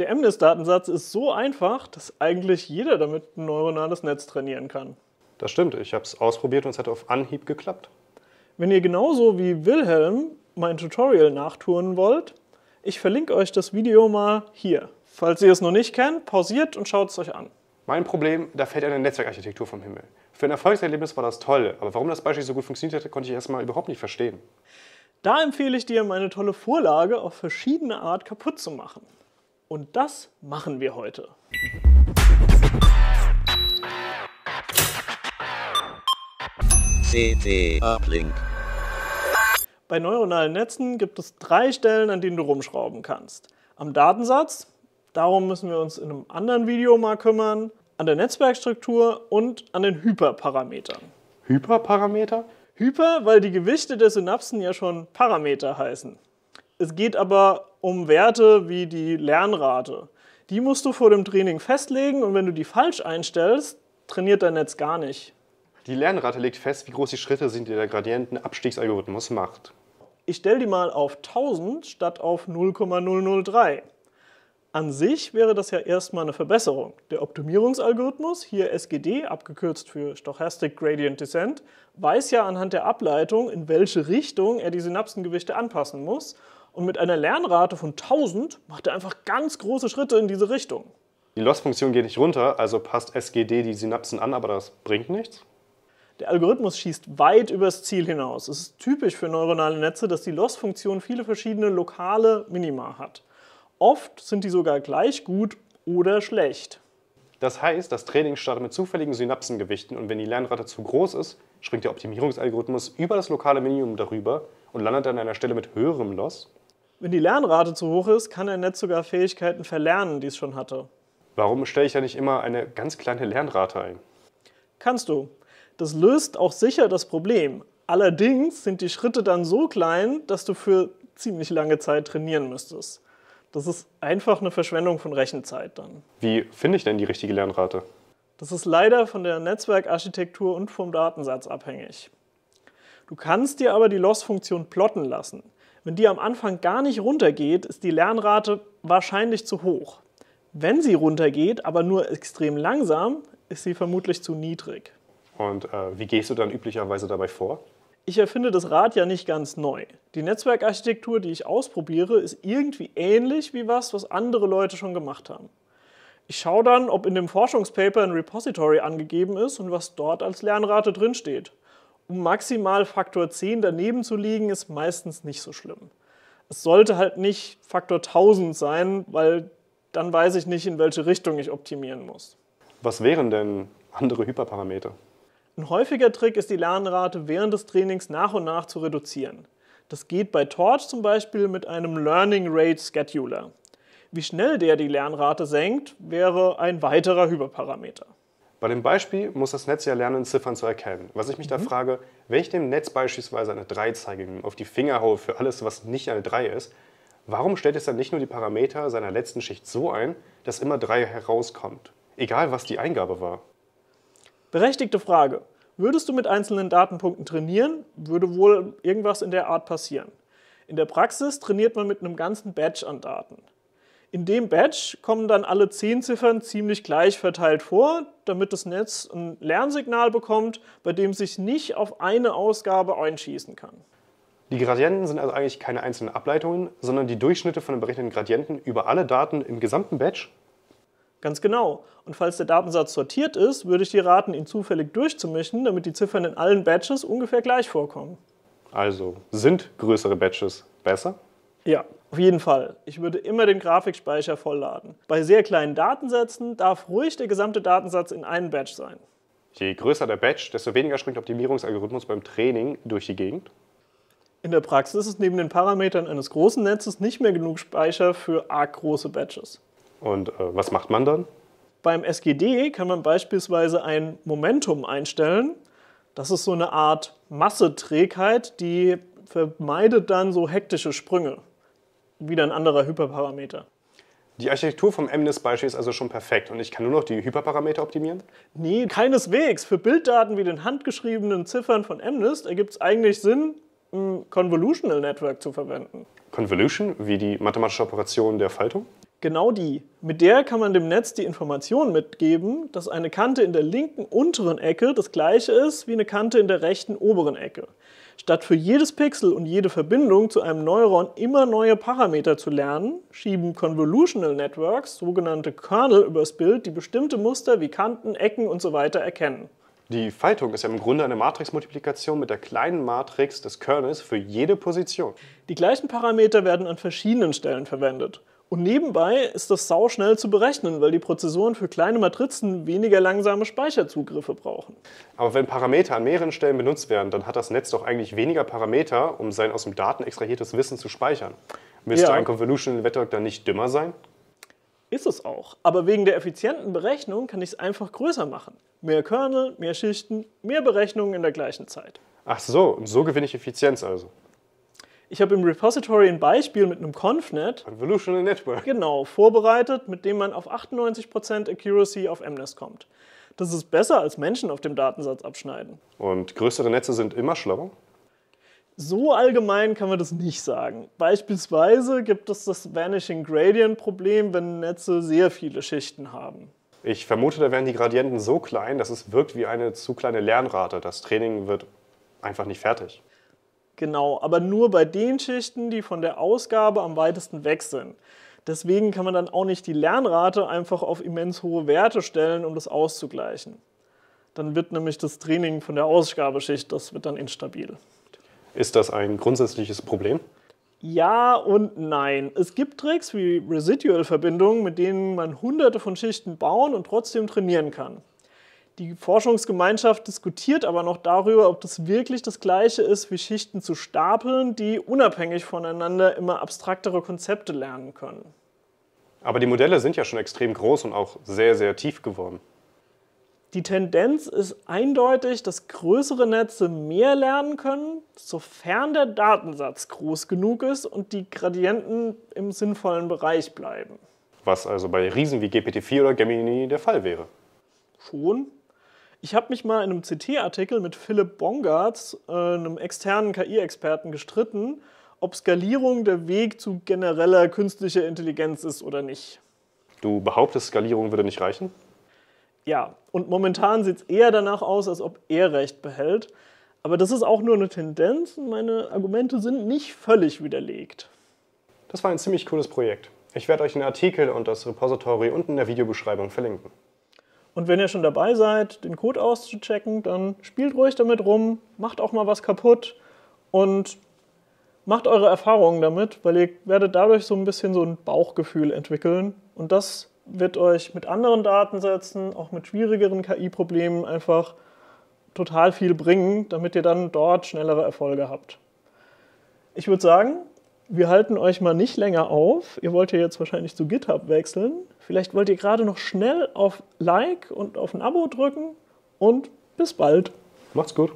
Der MNIST-Datensatz ist so einfach, dass eigentlich jeder damit ein neuronales Netz trainieren kann. Das stimmt, ich habe es ausprobiert und es hat auf Anhieb geklappt. Wenn ihr genauso wie Wilhelm mein Tutorial nachtouren wollt, ich verlinke euch das Video mal hier. Falls ihr es noch nicht kennt, pausiert und schaut es euch an. Mein Problem, da fällt eine Netzwerkarchitektur vom Himmel. Für ein Erfolgserlebnis war das toll, aber warum das Beispiel so gut funktioniert hat, konnte ich erstmal überhaupt nicht verstehen. Da empfehle ich dir, meine tolle Vorlage auf verschiedene Art kaputt zu machen. Und das machen wir heute. CT Uplink. Bei neuronalen Netzen gibt es drei Stellen, an denen du rumschrauben kannst. Am Datensatz, darum müssen wir uns in einem anderen Video mal kümmern, an der Netzwerkstruktur und an den Hyperparametern. Hyperparameter? Hyper, weil die Gewichte der Synapsen ja schon Parameter heißen. Es geht aber um Werte wie die Lernrate. Die musst du vor dem Training festlegen und wenn du die falsch einstellst, trainiert dein Netz gar nicht. Die Lernrate legt fest, wie groß die Schritte sind, die der Gradientenabstiegsalgorithmus macht. Ich stelle die mal auf 1000 statt auf 0,003. An sich wäre das ja erstmal eine Verbesserung. Der Optimierungsalgorithmus, hier SGD, abgekürzt für Stochastic Gradient Descent, weiß ja anhand der Ableitung, in welche Richtung er die Synapsengewichte anpassen muss und mit einer Lernrate von 1000 macht er einfach ganz große Schritte in diese Richtung. Die Loss-Funktion geht nicht runter, also passt SGD die Synapsen an, aber das bringt nichts. Der Algorithmus schießt weit übers Ziel hinaus. Es ist typisch für neuronale Netze, dass die Loss-Funktion viele verschiedene lokale Minima hat. Oft sind die sogar gleich gut oder schlecht. Das heißt, das Training startet mit zufälligen Synapsengewichten und wenn die Lernrate zu groß ist, springt der Optimierungsalgorithmus über das lokale Minimum darüber und landet an einer Stelle mit höherem Loss wenn die Lernrate zu hoch ist, kann ein Netz sogar Fähigkeiten verlernen, die es schon hatte. Warum stelle ich ja nicht immer eine ganz kleine Lernrate ein? Kannst du. Das löst auch sicher das Problem. Allerdings sind die Schritte dann so klein, dass du für ziemlich lange Zeit trainieren müsstest. Das ist einfach eine Verschwendung von Rechenzeit dann. Wie finde ich denn die richtige Lernrate? Das ist leider von der Netzwerkarchitektur und vom Datensatz abhängig. Du kannst dir aber die Loss-Funktion plotten lassen. Wenn die am Anfang gar nicht runtergeht, ist die Lernrate wahrscheinlich zu hoch. Wenn sie runtergeht, aber nur extrem langsam, ist sie vermutlich zu niedrig. Und äh, wie gehst du dann üblicherweise dabei vor? Ich erfinde das Rad ja nicht ganz neu. Die Netzwerkarchitektur, die ich ausprobiere, ist irgendwie ähnlich wie was, was andere Leute schon gemacht haben. Ich schaue dann, ob in dem Forschungspaper ein Repository angegeben ist und was dort als Lernrate drinsteht um maximal Faktor 10 daneben zu liegen, ist meistens nicht so schlimm. Es sollte halt nicht Faktor 1000 sein, weil dann weiß ich nicht, in welche Richtung ich optimieren muss. Was wären denn andere Hyperparameter? Ein häufiger Trick ist, die Lernrate während des Trainings nach und nach zu reduzieren. Das geht bei Torch zum Beispiel mit einem Learning Rate Scheduler. Wie schnell der die Lernrate senkt, wäre ein weiterer Hyperparameter. Bei dem Beispiel muss das Netz ja lernen, Ziffern zu erkennen. Was ich mich mhm. da frage, wenn ich dem Netz beispielsweise eine 3 zeige und auf die Finger haue für alles, was nicht eine 3 ist, warum stellt es dann nicht nur die Parameter seiner letzten Schicht so ein, dass immer 3 herauskommt? Egal, was die Eingabe war. Berechtigte Frage. Würdest du mit einzelnen Datenpunkten trainieren, würde wohl irgendwas in der Art passieren. In der Praxis trainiert man mit einem ganzen Batch an Daten. In dem Batch kommen dann alle 10 Ziffern ziemlich gleich verteilt vor, damit das Netz ein Lernsignal bekommt, bei dem sich nicht auf eine Ausgabe einschießen kann. Die Gradienten sind also eigentlich keine einzelnen Ableitungen, sondern die Durchschnitte von den berechneten Gradienten über alle Daten im gesamten Batch? Ganz genau. Und falls der Datensatz sortiert ist, würde ich dir raten, ihn zufällig durchzumischen, damit die Ziffern in allen Batches ungefähr gleich vorkommen. Also sind größere Batches besser? Ja, auf jeden Fall. Ich würde immer den Grafikspeicher vollladen. Bei sehr kleinen Datensätzen darf ruhig der gesamte Datensatz in einem Batch sein. Je größer der Batch, desto weniger springt der Optimierungsalgorithmus beim Training durch die Gegend. In der Praxis ist neben den Parametern eines großen Netzes nicht mehr genug Speicher für arg große Batches. Und äh, was macht man dann? Beim SGD kann man beispielsweise ein Momentum einstellen. Das ist so eine Art Masseträgheit, die vermeidet dann so hektische Sprünge wieder ein anderer Hyperparameter. Die Architektur vom MNIST-Beispiel ist also schon perfekt und ich kann nur noch die Hyperparameter optimieren? Nee, keineswegs. Für Bilddaten wie den handgeschriebenen Ziffern von MNIST ergibt es eigentlich Sinn, ein Convolutional Network zu verwenden. Convolution, wie die mathematische Operation der Faltung? Genau die. Mit der kann man dem Netz die Information mitgeben, dass eine Kante in der linken unteren Ecke das gleiche ist wie eine Kante in der rechten oberen Ecke. Statt für jedes Pixel und jede Verbindung zu einem Neuron immer neue Parameter zu lernen, schieben Convolutional Networks, sogenannte Kernel, übers Bild, die bestimmte Muster wie Kanten, Ecken usw. So erkennen. Die Faltung ist ja im Grunde eine Matrixmultiplikation mit der kleinen Matrix des Kernels für jede Position. Die gleichen Parameter werden an verschiedenen Stellen verwendet. Und nebenbei ist das sauschnell zu berechnen, weil die Prozessoren für kleine Matrizen weniger langsame Speicherzugriffe brauchen. Aber wenn Parameter an mehreren Stellen benutzt werden, dann hat das Netz doch eigentlich weniger Parameter, um sein aus dem Daten extrahiertes Wissen zu speichern. Müsste ja. ein Convolutional Network dann nicht dümmer sein? Ist es auch. Aber wegen der effizienten Berechnung kann ich es einfach größer machen. Mehr Kernel, mehr Schichten, mehr Berechnungen in der gleichen Zeit. Ach so, und so gewinne ich Effizienz also. Ich habe im Repository ein Beispiel mit einem ConfNet. Convolutional Network. Genau, vorbereitet, mit dem man auf 98% Accuracy auf MNES kommt. Das ist besser als Menschen auf dem Datensatz abschneiden. Und größere Netze sind immer schlauer? So allgemein kann man das nicht sagen. Beispielsweise gibt es das Vanishing Gradient Problem, wenn Netze sehr viele Schichten haben. Ich vermute, da werden die Gradienten so klein, dass es wirkt wie eine zu kleine Lernrate. Das Training wird einfach nicht fertig. Genau, aber nur bei den Schichten, die von der Ausgabe am weitesten weg sind. Deswegen kann man dann auch nicht die Lernrate einfach auf immens hohe Werte stellen, um das auszugleichen. Dann wird nämlich das Training von der Ausgabeschicht, das wird dann instabil. Ist das ein grundsätzliches Problem? Ja und nein. Es gibt Tricks wie Residual-Verbindungen, mit denen man hunderte von Schichten bauen und trotzdem trainieren kann. Die Forschungsgemeinschaft diskutiert aber noch darüber, ob das wirklich das gleiche ist, wie Schichten zu stapeln, die unabhängig voneinander immer abstraktere Konzepte lernen können. Aber die Modelle sind ja schon extrem groß und auch sehr, sehr tief geworden. Die Tendenz ist eindeutig, dass größere Netze mehr lernen können, sofern der Datensatz groß genug ist und die Gradienten im sinnvollen Bereich bleiben. Was also bei Riesen wie GPT-4 oder Gemini der Fall wäre. Schon, ich habe mich mal in einem CT-Artikel mit Philipp Bongartz, äh, einem externen KI-Experten, gestritten, ob Skalierung der Weg zu genereller künstlicher Intelligenz ist oder nicht. Du behauptest, Skalierung würde nicht reichen? Ja, und momentan sieht es eher danach aus, als ob er recht behält. Aber das ist auch nur eine Tendenz und meine Argumente sind nicht völlig widerlegt. Das war ein ziemlich cooles Projekt. Ich werde euch den Artikel und das Repository unten in der Videobeschreibung verlinken. Und wenn ihr schon dabei seid, den Code auszuchecken, dann spielt ruhig damit rum, macht auch mal was kaputt und macht eure Erfahrungen damit, weil ihr werdet dadurch so ein bisschen so ein Bauchgefühl entwickeln. Und das wird euch mit anderen Datensätzen, auch mit schwierigeren KI-Problemen einfach total viel bringen, damit ihr dann dort schnellere Erfolge habt. Ich würde sagen, wir halten euch mal nicht länger auf. Ihr wollt ja jetzt wahrscheinlich zu GitHub wechseln. Vielleicht wollt ihr gerade noch schnell auf Like und auf ein Abo drücken und bis bald. Macht's gut.